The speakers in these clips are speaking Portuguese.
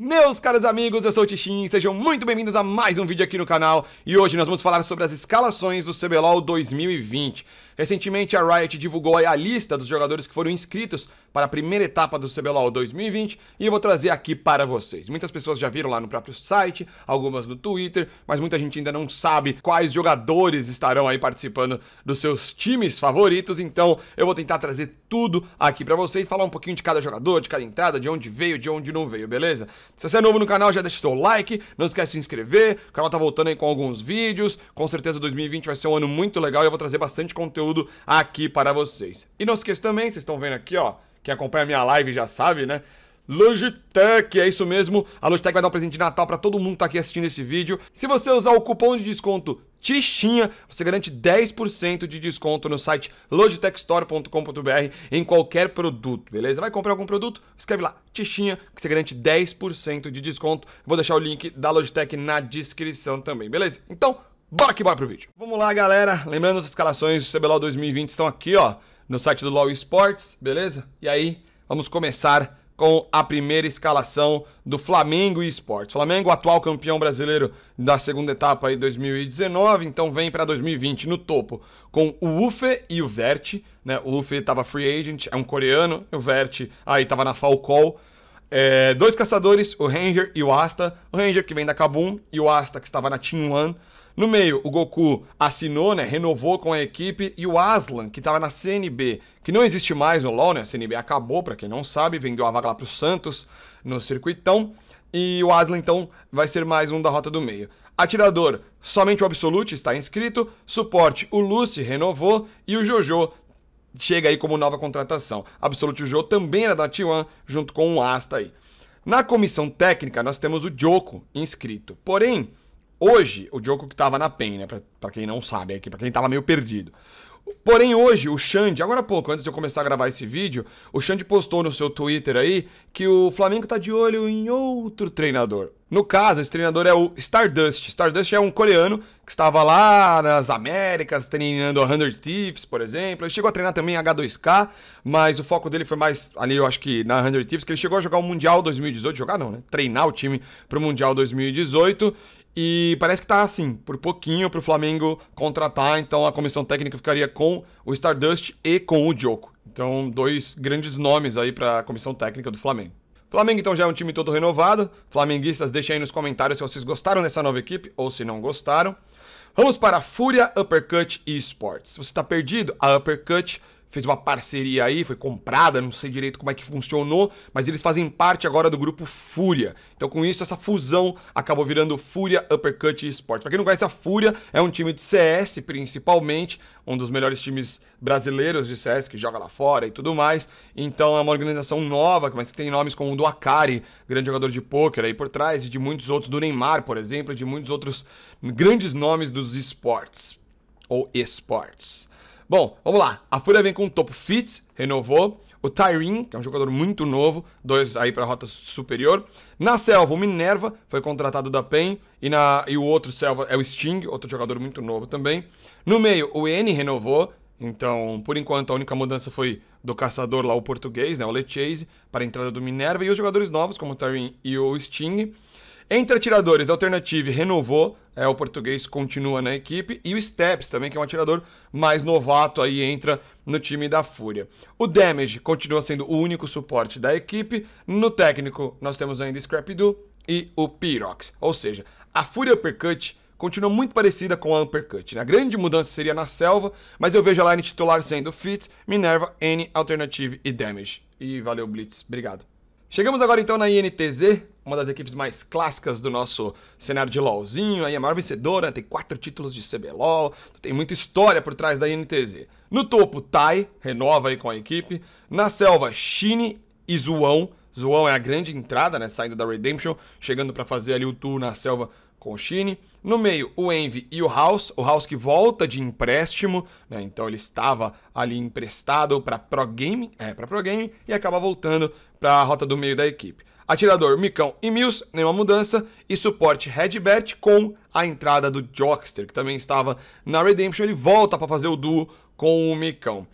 Meus caros amigos, eu sou o Tichin, sejam muito bem-vindos a mais um vídeo aqui no canal e hoje nós vamos falar sobre as escalações do CBLOL 2020. Recentemente a Riot divulgou a lista dos jogadores que foram inscritos para a primeira etapa do CBLOL 2020 e eu vou trazer aqui para vocês. Muitas pessoas já viram lá no próprio site, algumas no Twitter, mas muita gente ainda não sabe quais jogadores estarão aí participando dos seus times favoritos, então eu vou tentar trazer tudo aqui para vocês, falar um pouquinho de cada jogador, de cada entrada, de onde veio, de onde não veio, beleza? Se você é novo no canal, já deixa seu like, não esquece de se inscrever. O canal tá voltando aí com alguns vídeos. Com certeza 2020 vai ser um ano muito legal e eu vou trazer bastante conteúdo aqui para vocês. E não esqueça também, vocês estão vendo aqui, ó, quem acompanha a minha live já sabe, né? Logitech, é isso mesmo. A Logitech vai dar um presente de Natal para todo mundo que tá aqui assistindo esse vídeo. Se você usar o cupom de desconto Tichinha, você garante 10% de desconto no site logitechstore.com.br em qualquer produto, beleza? Vai comprar algum produto? Escreve lá, Tichinha, que você garante 10% de desconto. Vou deixar o link da Logitech na descrição também, beleza? Então, bora que bora pro vídeo. Vamos lá, galera. Lembrando, as escalações do CBLOL 2020 estão aqui, ó, no site do LoL Esports, beleza? E aí, vamos começar com a primeira escalação do Flamengo e Sport. Flamengo, atual campeão brasileiro da segunda etapa aí 2019, então vem para 2020 no topo com o Ufe e o Verte. Né? O Ufe estava free agent, é um coreano, o Verte aí estava na Falcão. É, dois caçadores, o Ranger e o Asta. O Ranger que vem da Kabum e o Asta que estava na Team One. No meio, o Goku assinou, né, renovou com a equipe e o Aslan, que estava na CNB, que não existe mais no LoL, né, a CNB acabou, para quem não sabe, vendeu a vaga lá para o Santos no circuitão, e o Aslan, então, vai ser mais um da rota do meio. Atirador, somente o Absolute está inscrito, suporte, o Lucy renovou e o Jojo chega aí como nova contratação. Absolute Jojo também era da T1, junto com o Asta aí. Na comissão técnica, nós temos o Joko inscrito, porém... Hoje, o Joko que tava na PEN, né? Pra, pra quem não sabe aqui, é pra quem tava meio perdido. Porém, hoje, o Xande, agora há pouco, antes de eu começar a gravar esse vídeo, o Xande postou no seu Twitter aí que o Flamengo tá de olho em outro treinador. No caso, esse treinador é o Stardust. Stardust é um coreano que estava lá nas Américas treinando a 100 Thieves, por exemplo. Ele chegou a treinar também H2K, mas o foco dele foi mais ali, eu acho que na 100 Thieves, que ele chegou a jogar o Mundial 2018. Jogar não, né? Treinar o time para o Mundial 2018. E parece que tá assim, por pouquinho pro Flamengo contratar, então a comissão técnica ficaria com o Stardust e com o Joko. Então, dois grandes nomes aí para a comissão técnica do Flamengo. Flamengo então já é um time todo renovado. Flamenguistas, deixem aí nos comentários se vocês gostaram dessa nova equipe ou se não gostaram. Vamos para Fúria, Uppercut e Sports Se você está perdido, a Uppercut fez uma parceria aí, foi comprada, não sei direito como é que funcionou, mas eles fazem parte agora do grupo Fúria. Então, com isso, essa fusão acabou virando Fúria Uppercut Esportes. Pra quem não conhece, a Fúria é um time de CS, principalmente, um dos melhores times brasileiros de CS que joga lá fora e tudo mais. Então, é uma organização nova, mas que tem nomes como o do Akari, grande jogador de pôquer aí por trás, e de muitos outros, do Neymar, por exemplo, e de muitos outros grandes nomes dos esportes ou esportes. Bom, vamos lá. A Fúria vem com o Topo Fitz, renovou. O Tyrin, que é um jogador muito novo, dois aí para rota superior. Na Selva, o Minerva foi contratado da PEN. E, na, e o outro Selva é o Sting, outro jogador muito novo também. No meio, o N renovou. Então, por enquanto, a única mudança foi do caçador lá, o português, né, o Lechase, para a entrada do Minerva. E os jogadores novos, como o Tyrin e o Sting. Entre atiradores, Alternative renovou, é, o português continua na equipe, e o Steps também, que é um atirador mais novato, aí entra no time da Fúria. O Damage continua sendo o único suporte da equipe, no técnico nós temos ainda Scrap Do e o Pirox, ou seja, a Fúria Uppercut continua muito parecida com a Uppercut. Né? A grande mudança seria na selva, mas eu vejo a line titular sendo Fitz, Minerva, N, Alternative e Damage. E valeu, Blitz. Obrigado. Chegamos agora então na INTZ, uma das equipes mais clássicas do nosso cenário de LoLzinho, aí a maior vencedora, tem quatro títulos de CBLOL, tem muita história por trás da INTZ. No topo, Tai, renova aí com a equipe. Na selva, Shine e Zuão. Zuão é a grande entrada, né, saindo da Redemption, chegando para fazer ali o tour na selva com o Chine. No meio, o Envy e o House. O House que volta de empréstimo, né? Então ele estava ali emprestado para Pro Game, é, para Pro Game e acaba voltando para a rota do meio da equipe. Atirador Micão e Mills, nenhuma mudança. E suporte Redbert com a entrada do Jockster, que também estava na Redemption. Ele volta para fazer o duo com o Micão.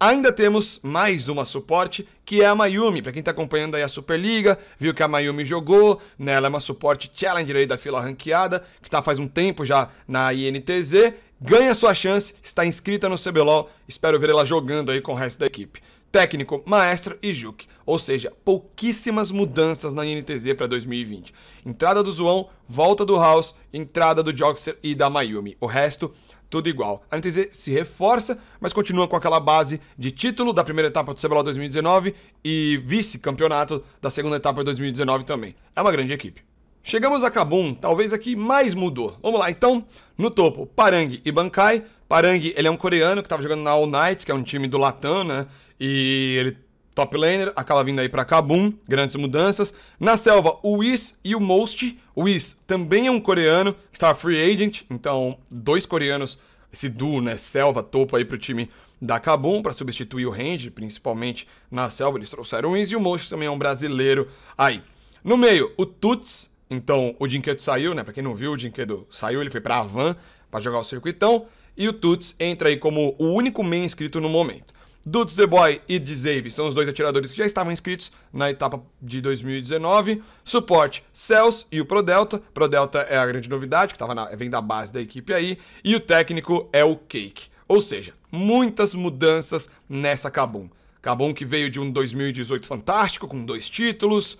Ainda temos mais uma suporte, que é a Mayumi. Para quem está acompanhando aí a Superliga, viu que a Mayumi jogou, né? Ela é uma suporte challenger aí da fila ranqueada, que está faz um tempo já na INTZ. Ganha sua chance, está inscrita no CBLOL. Espero ver ela jogando aí com o resto da equipe. Técnico, Maestro e Juke. Ou seja, pouquíssimas mudanças na INTZ para 2020. Entrada do Zoão, volta do House, entrada do Joxer e da Mayumi. O resto tudo igual. A NTZ se reforça, mas continua com aquela base de título da primeira etapa do CBLOL 2019 e vice-campeonato da segunda etapa de 2019 também. É uma grande equipe. Chegamos a Kabum, talvez aqui mais mudou. Vamos lá, então, no topo, Parang e Bankai. Parang, ele é um coreano que estava jogando na All Knights, que é um time do Latam, né? E ele Top laner, acaba vindo aí para Cabum, grandes mudanças. Na selva, o Whis e o Most. O Whis também é um coreano, que está free agent, então dois coreanos, esse duo, né, selva, topo aí para o time da Kabum para substituir o Range, principalmente na selva, eles trouxeram o Whis e o Most também é um brasileiro aí. No meio, o Tuts, então o Jinkedo saiu, né, para quem não viu, o Jinkedo saiu, ele foi para Havan para jogar o circuitão, e o Tuts entra aí como o único main inscrito no momento. Dudes The Boy e Dzave são os dois atiradores que já estavam inscritos na etapa de 2019. Suporte Cells e o Prodelta. Prodelta é a grande novidade, que tava na, vem da base da equipe aí. E o técnico é o Cake. Ou seja, muitas mudanças nessa Kabum. Kabum que veio de um 2018 fantástico, com dois títulos,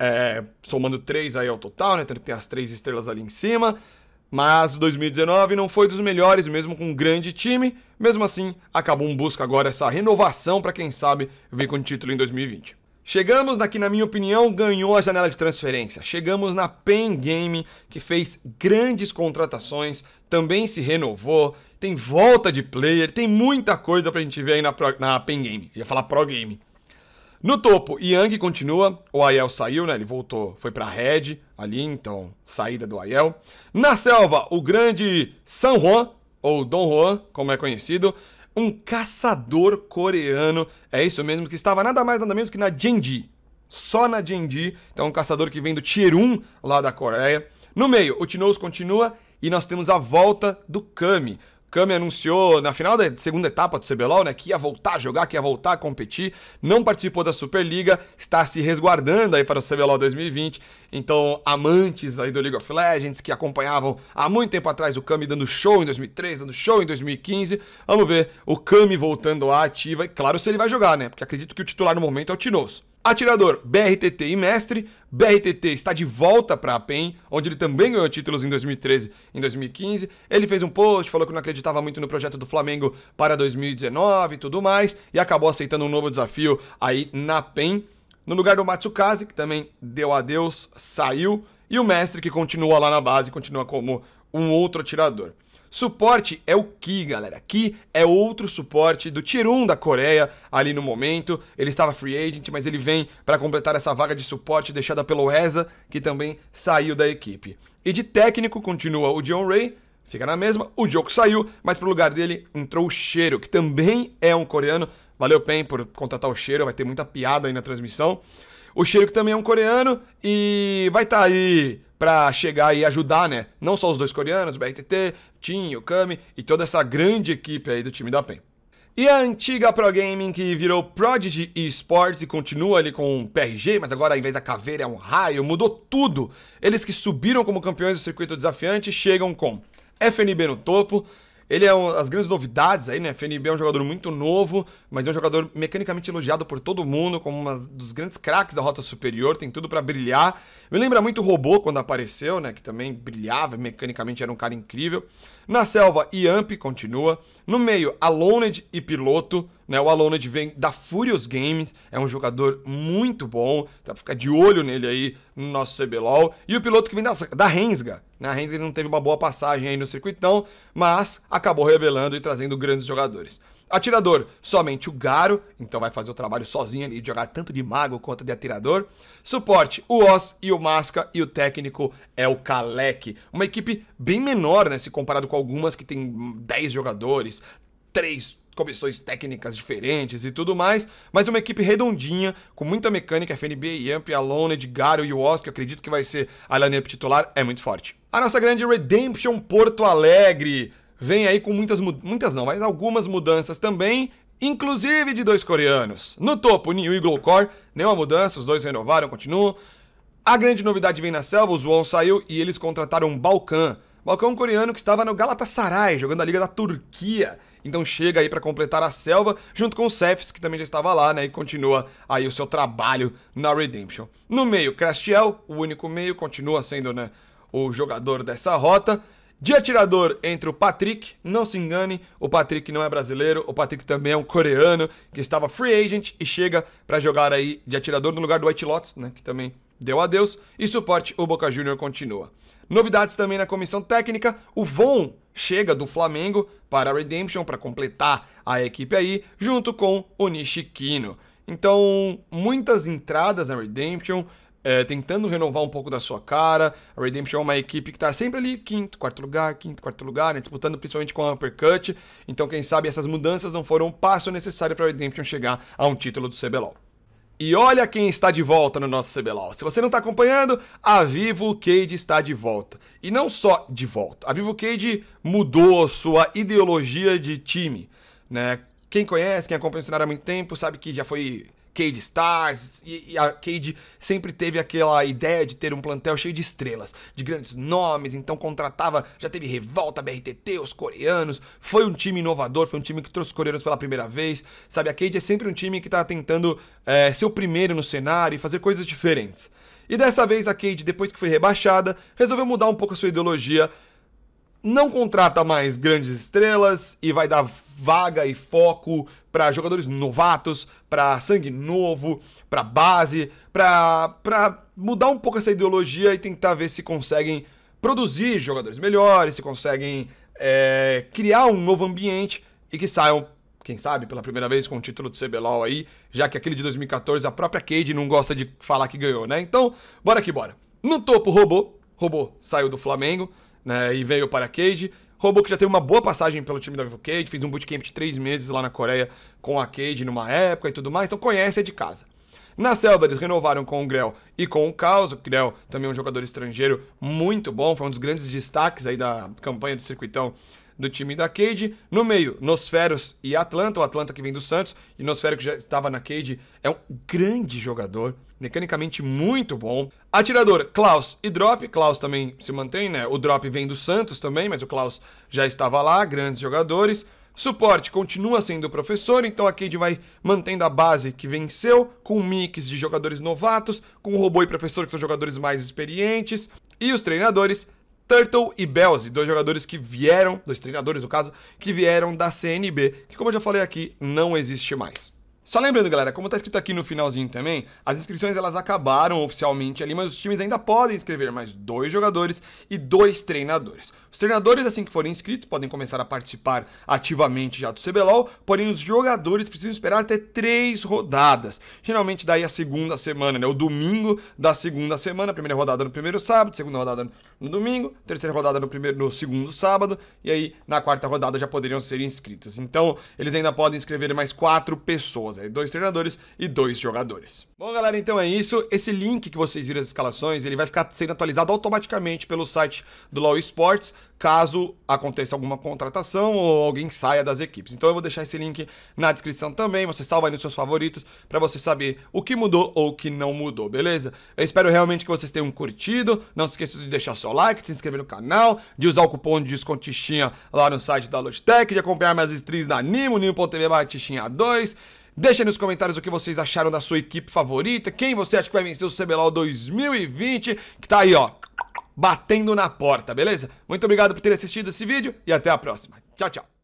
é, somando três aí ao total, né? Tem as três estrelas ali em cima. Mas 2019 não foi dos melhores, mesmo com um grande time. Mesmo assim, acabou um busca agora essa renovação para quem sabe vir com título em 2020. Chegamos na que, na minha opinião, ganhou a janela de transferência. Chegamos na Pen Game, que fez grandes contratações, também se renovou, tem volta de player, tem muita coisa pra gente ver aí na, pro, na Pen Game. Ia falar Pro Game. No topo, Yang continua, o Aiel saiu, né? Ele voltou, foi para Red ali, então saída do Aiel. Na selva, o grande San Juan, ou Don Juan, como é conhecido, um caçador coreano, é isso mesmo, que estava nada mais nada menos que na Jendi, só na Jendi, então um caçador que vem do Tier 1 lá da Coreia. No meio, o Tinous continua e nós temos a volta do Kami. Kami anunciou na final da segunda etapa do CBLOL, né, que ia voltar a jogar, que ia voltar a competir, não participou da Superliga, está se resguardando aí para o CBLOL 2020. Então, amantes aí do League of Legends que acompanhavam há muito tempo atrás o Kami dando show em 2003, dando show em 2015, vamos ver o Kami voltando à ativa e claro se ele vai jogar, né? Porque acredito que o titular no momento é o Tinoso. Atirador BRTT e mestre. BRTT está de volta para a PEN, onde ele também ganhou títulos em 2013 e em 2015. Ele fez um post, falou que não acreditava muito no projeto do Flamengo para 2019 e tudo mais, e acabou aceitando um novo desafio aí na PEN. No lugar do Matsukaze, que também deu adeus, saiu, e o mestre que continua lá na base, continua como um outro atirador. Suporte é o Ki, galera. Ki é outro suporte do Tier 1 da Coreia ali no momento. Ele estava free agent, mas ele vem para completar essa vaga de suporte deixada pelo Eza, que também saiu da equipe. E de técnico continua o John Ray, fica na mesma. O Joko saiu, mas pro lugar dele entrou o Cheiro, que também é um coreano. Valeu, Pen, por contratar o Cheiro, vai ter muita piada aí na transmissão. O Cheiro que também é um coreano e vai estar tá aí para chegar e ajudar, né? Não só os dois coreanos, o BRTT, Tim, o Kami e toda essa grande equipe aí do time da PEN. E a antiga Pro Gaming que virou Prodigy Esports e continua ali com o PRG, mas agora em vez da caveira é um raio, mudou tudo. Eles que subiram como campeões do circuito desafiante chegam com FNB no topo, ele é um, as grandes novidades aí, né? FNB é um jogador muito novo, mas é um jogador mecanicamente elogiado por todo mundo, como um dos grandes craques da rota superior, tem tudo para brilhar. Me lembra muito o Robô quando apareceu, né? Que também brilhava, mecanicamente era um cara incrível. Na selva, Iamp continua. No meio, Aloned e Piloto. Né? O Aloned vem da Furious Games, é um jogador muito bom, tá? Fica de olho nele aí no nosso CBLOL. E o piloto que vem da, da Rensga, na Rennes ele não teve uma boa passagem aí no circuitão, mas acabou revelando e trazendo grandes jogadores. Atirador, somente o Garo, então vai fazer o trabalho sozinho ali, jogar tanto de mago quanto de atirador. Suporte, o Oz e o Masca, e o técnico é o Kalec. Uma equipe bem menor, né, se comparado com algumas que tem 10 jogadores, 3, comissões técnicas diferentes e tudo mais, mas uma equipe redondinha, com muita mecânica, FNB, Yamp, Alone, Edgário e o Oscar, acredito que vai ser a lineup titular, é muito forte. A nossa grande Redemption Porto Alegre vem aí com muitas, muitas não, mas algumas mudanças também, inclusive de dois coreanos. No topo, New e Glowcore, nenhuma mudança, os dois renovaram, continuam. A grande novidade vem na selva, o Zoon saiu e eles contrataram um Balkan, Balcão coreano que estava no Galatasaray, jogando a Liga da Turquia. Então chega aí para completar a selva, junto com o Cefs, que também já estava lá, né? E continua aí o seu trabalho na Redemption. No meio, Crastiel, o único meio, continua sendo, né? O jogador dessa rota. De atirador entre o Patrick, não se engane, o Patrick não é brasileiro, o Patrick também é um coreano que estava free agent e chega para jogar aí de atirador no lugar do White Lotus, né, que também deu adeus, e suporte o Boca Junior continua. Novidades também na comissão técnica, o Von chega do Flamengo para a Redemption para completar a equipe aí, junto com o Nishikino. Então, muitas entradas na Redemption, é, tentando renovar um pouco da sua cara. A Redemption é uma equipe que está sempre ali, quinto, quarto lugar, quinto, quarto lugar, né, disputando principalmente com a Uppercut. Então, quem sabe essas mudanças não foram o passo necessário para a Redemption chegar a um título do CBLOL. E olha quem está de volta no nosso CBLOL. Se você não está acompanhando, a Vivo Cade está de volta. E não só de volta. A Vivo Cade mudou sua ideologia de time, né? Quem conhece, quem acompanha o cenário há muito tempo, sabe que já foi Cade Stars, e, e a Cade sempre teve aquela ideia de ter um plantel cheio de estrelas, de grandes nomes, então contratava, já teve revolta, BRTT, os coreanos, foi um time inovador, foi um time que trouxe os coreanos pela primeira vez, sabe? A Cade é sempre um time que tá tentando é, ser o primeiro no cenário e fazer coisas diferentes. E dessa vez a Cade, depois que foi rebaixada, resolveu mudar um pouco a sua ideologia, não contrata mais grandes estrelas e vai dar vaga e foco para jogadores novatos, para sangue novo, para base, para mudar um pouco essa ideologia e tentar ver se conseguem produzir jogadores melhores, se conseguem é, criar um novo ambiente e que saiam, quem sabe, pela primeira vez com o título do CBLOL aí, já que aquele de 2014 a própria Cade não gosta de falar que ganhou, né? Então, bora que bora. No topo, Robô. Robô saiu do Flamengo né, e veio para a Cade. Robô que já teve uma boa passagem pelo time da Vivo Cage, fez um bootcamp de três meses lá na Coreia com a Cage numa época e tudo mais, então conhece é de casa. Na Selva, eles renovaram com o Grell e com o Caos. O Grell também é um jogador estrangeiro muito bom, foi um dos grandes destaques aí da campanha do circuitão do time da Cade. No meio, Nosferos e Atlanta, o Atlanta que vem do Santos, e Nosfero que já estava na Cade, é um grande jogador, mecanicamente muito bom. Atirador, Klaus e Drop, Klaus também se mantém, né? O Drop vem do Santos também, mas o Klaus já estava lá, grandes jogadores. Suporte continua sendo o professor, então a Cade vai mantendo a base que venceu, com mix de jogadores novatos, com o robô e professor que são jogadores mais experientes, e os treinadores Turtle e Belze, dois jogadores que vieram, dois treinadores no caso, que vieram da CNB, que como eu já falei aqui, não existe mais. Só lembrando, galera, como está escrito aqui no finalzinho também, as inscrições elas acabaram oficialmente ali, mas os times ainda podem inscrever mais dois jogadores e dois treinadores. Os treinadores, assim que forem inscritos, podem começar a participar ativamente já do CBLOL, porém os jogadores precisam esperar até três rodadas. Geralmente daí a segunda semana, né? O domingo da segunda semana, primeira rodada no primeiro sábado, segunda rodada no domingo, terceira rodada no primeiro no segundo sábado, e aí na quarta rodada já poderiam ser inscritos. Então, eles ainda podem inscrever mais quatro pessoas dois treinadores e dois jogadores. Bom, galera, então é isso. Esse link que vocês viram as escalações, ele vai ficar sendo atualizado automaticamente pelo site do Law Sports, caso aconteça alguma contratação ou alguém saia das equipes. Então eu vou deixar esse link na descrição também, você salva aí nos seus favoritos para você saber o que mudou ou o que não mudou, beleza? Eu espero realmente que vocês tenham curtido, não se esqueça de deixar seu like, de se inscrever no canal, de usar o cupom de Tixinha lá no site da Logitech, de acompanhar minhas streams na Nimo, nimo.tv 2 Deixa aí nos comentários o que vocês acharam da sua equipe favorita, quem você acha que vai vencer o CBLOL 2020, que tá aí, ó, batendo na porta, beleza? Muito obrigado por ter assistido esse vídeo e até a próxima. Tchau, tchau.